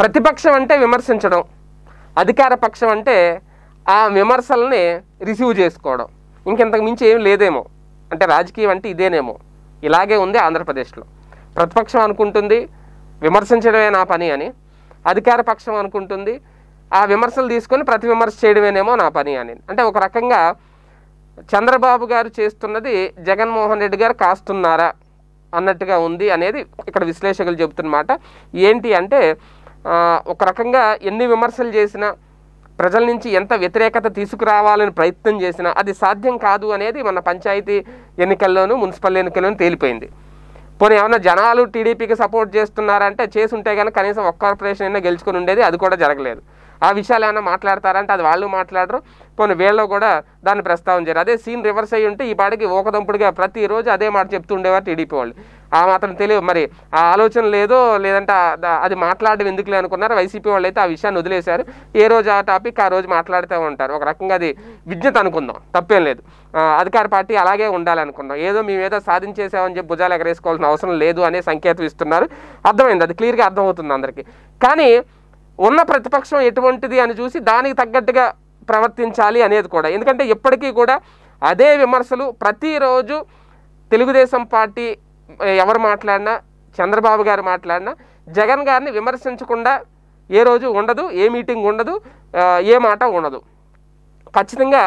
ప్రతిపక్షం అంటే విమర్శించడం అధికార పక్షం అంటే ఆ విమర్శల్ని రిసీవ్ చేసుకోవడం ఇంకెంతకు మించి ఏం లేదేమో అంటే రాజకీయం అంటే ఇదేనేమో ఇలాగే ఉంది ఆంధ్రప్రదేశ్లో ప్రతిపక్షం అనుకుంటుంది విమర్శించడమే నా పని అని అధికార పక్షం అనుకుంటుంది ఆ విమర్శలు తీసుకొని ప్రతి విమర్శ చేయడమేనేమో నా పని అని అంటే ఒక రకంగా చంద్రబాబు గారు చేస్తున్నది జగన్మోహన్ రెడ్డి గారు కాస్తున్నారా అన్నట్టుగా ఉంది అనేది ఇక్కడ విశ్లేషకులు చెబుతున్నమాట ఏంటి అంటే ఒక రకంగా ఎన్ని విమర్శలు చేసినా ప్రజల నుంచి ఎంత వ్యతిరేకత తీసుకురావాలని ప్రయత్నం చేసినా అది సాధ్యం కాదు అనేది మన పంచాయతీ ఎన్నికల్లోనూ మున్సిపల్ ఎన్నికల్లోనూ తేలిపోయింది పోనీ ఏమైనా జనాలు టీడీపీకి సపోర్ట్ చేస్తున్నారంటే చేసి ఉంటే కనీసం ఒక్క కార్పొరేషన్ అయినా గెలుచుకుని ఉండేది అది కూడా జరగలేదు ఆ విషయాలు ఏమైనా మాట్లాడతారంటే అది వాళ్ళు మాట్లాడరు పోనీ వీళ్ళు కూడా దాన్ని ప్రస్తావన చేయరు అదే సీన్ రివర్స్ అయ్యి ఉంటే ఈ పాటికి ఓకదంపుడిగా ప్రతిరోజు అదే మాట చెప్తుండేవారు టీడీపీ వాళ్ళు ఆ మాత్రం తెలియదు మరి ఆ ఆలోచన లేదో లేదంటే అది మాట్లాడడం ఎందుకులే అనుకున్నారు వైసీపీ వాళ్ళు అయితే ఆ విషయాన్ని వదిలేశారు ఏ రోజు ఆ టాపిక్ ఆ రోజు మాట్లాడుతూ ఉంటారు ఒక రకంగా అది విజ్ఞత అనుకుందాం తప్పేం లేదు అధికార పార్టీ అలాగే ఉండాలనుకుందాం ఏదో మేము ఏదో సాధించేసామని చెప్పి భుజాలు ఎగరేసుకోవాల్సిన అవసరం లేదు అనే సంకేతం ఇస్తున్నారు అర్థమైంది అది క్లియర్గా అర్థమవుతుంది అందరికీ కానీ ఉన్న ప్రతిపక్షం ఎటువంటిది అని చూసి దానికి తగ్గట్టుగా ప్రవర్తించాలి అనేది కూడా ఎందుకంటే ఇప్పటికీ కూడా అదే విమర్శలు ప్రతిరోజు తెలుగుదేశం పార్టీ ఎవరు మాట్లాడినా చంద్రబాబు గారు మాట్లాడినా జగన్ గారిని విమర్శించకుండా ఏ రోజు ఉండదు ఏ మీటింగ్ ఉండదు ఏ మాట ఉండదు ఖచ్చితంగా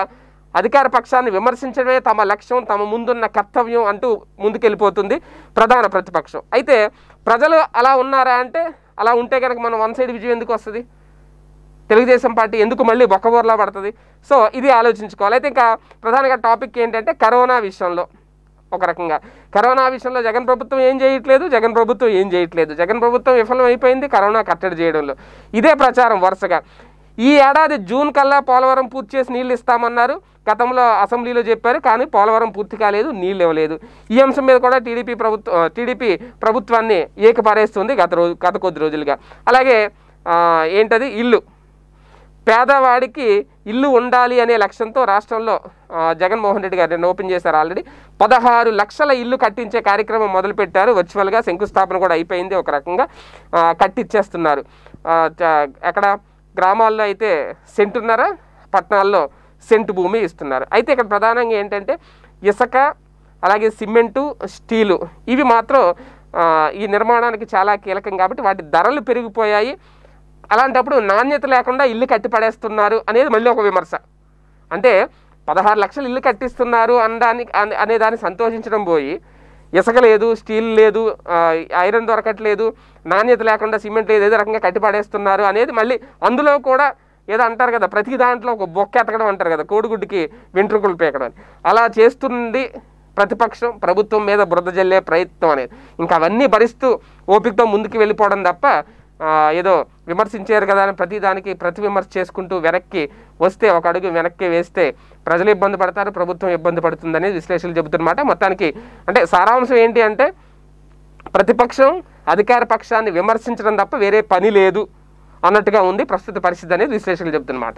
అధికార పక్షాన్ని విమర్శించడమే తమ లక్ష్యం తమ ముందున్న కర్తవ్యం అంటూ ముందుకెళ్ళిపోతుంది ప్రధాన ప్రతిపక్షం అయితే ప్రజలు అలా ఉన్నారా అంటే అలా ఉంటే కనుక మనం వన్ సైడ్ విజయం ఎందుకు వస్తుంది తెలుగుదేశం పార్టీ ఎందుకు మళ్ళీ బొక్కబోర్లా పడుతుంది సో ఇది ఆలోచించుకోవాలి అయితే ఇంకా ప్రధానంగా టాపిక్ ఏంటంటే కరోనా విషయంలో ఒక రకంగా కరోనా విషయంలో జగన్ ప్రభుత్వం ఏం చేయట్లేదు జగన్ ప్రభుత్వం ఏం చేయట్లేదు జగన్ ప్రభుత్వం విఫలం అయిపోయింది కరోనా కట్టడి చేయడంలో ఇదే ప్రచారం వరుసగా ఈ ఏడాది జూన్ కల్లా పోలవరం పూర్తి చేసి నీళ్ళు ఇస్తామన్నారు గతంలో అసెంబ్లీలో చెప్పారు కానీ పోలవరం పూర్తి కాలేదు నీళ్ళు ఇవ్వలేదు ఈ అంశం మీద కూడా టీడీపీ ప్రభుత్వం టీడీపీ ప్రభుత్వాన్ని ఏకపారేస్తుంది గత రోజు గత కొద్ది రోజులుగా అలాగే ఏంటది ఇల్లు పేదవాడికి ఇల్లు ఉండాలి అనే లక్ష్యంతో రాష్ట్రంలో జగన్మోహన్ రెడ్డి గారు నిన్న ఓపెన్ చేశారు ఆల్రెడీ పదహారు లక్షల ఇల్లు కట్టించే కార్యక్రమం మొదలుపెట్టారు వర్చువల్గా శంకుస్థాపన కూడా అయిపోయింది ఒక రకంగా కట్టించేస్తున్నారు ఎక్కడ గ్రామాల్లో అయితే సెంటున్నర పట్టణాల్లో సెంటు భూమి ఇస్తున్నారు అయితే ఇక్కడ ప్రధానంగా ఏంటంటే ఇసుక అలాగే సిమెంటు స్టీలు ఇవి మాత్రం ఈ నిర్మాణానికి చాలా కీలకం కాబట్టి వాటి ధరలు పెరిగిపోయాయి అలాంటప్పుడు నాణ్యత లేకుండా ఇల్లు కట్టిపడేస్తున్నారు అనేది మళ్ళీ ఒక విమర్శ అంటే పదహారు లక్షలు ఇల్లు కట్టిస్తున్నారు అనడానికి అనే దాన్ని సంతోషించడం పోయి ఇసుక లేదు స్టీల్ లేదు ఐరన్ దొరకట్లేదు నాణ్యత లేకుండా సిమెంట్ లేదు ఏదో రకంగా కట్టిపడేస్తున్నారు అనేది మళ్ళీ అందులో కూడా ఏదో అంటారు కదా ప్రతి దాంట్లో ఒక బొక్క ఎతకడం అంటారు కదా కోడిగుడ్డుకి వెంట్రుకలు పీకడం అలా చేస్తుంది ప్రతిపక్షం ప్రభుత్వం మీద బురద జల్లే ప్రయత్నం అనేది ఇంకా అవన్నీ భరిస్తూ ఓపికతో ముందుకు వెళ్ళిపోవడం తప్ప ఏదో విమర్శించారు కదా అని దానికి ప్రతి విమర్శ చేసుకుంటూ వెనక్కి వస్తే ఒక అడుగు వెనక్కి వేస్తే ప్రజలు ఇబ్బంది పడతారు ప్రభుత్వం ఇబ్బంది పడుతుందని విశ్లేషణలు చెబుతున్నమాట మొత్తానికి అంటే సారాంశం ఏంటి అంటే ప్రతిపక్షం అధికార పక్షాన్ని విమర్శించడం తప్ప వేరే పని లేదు అన్నట్టుగా ఉంది ప్రస్తుత పరిస్థితి అనేది విశ్లేషణలు చెబుతున్నమాట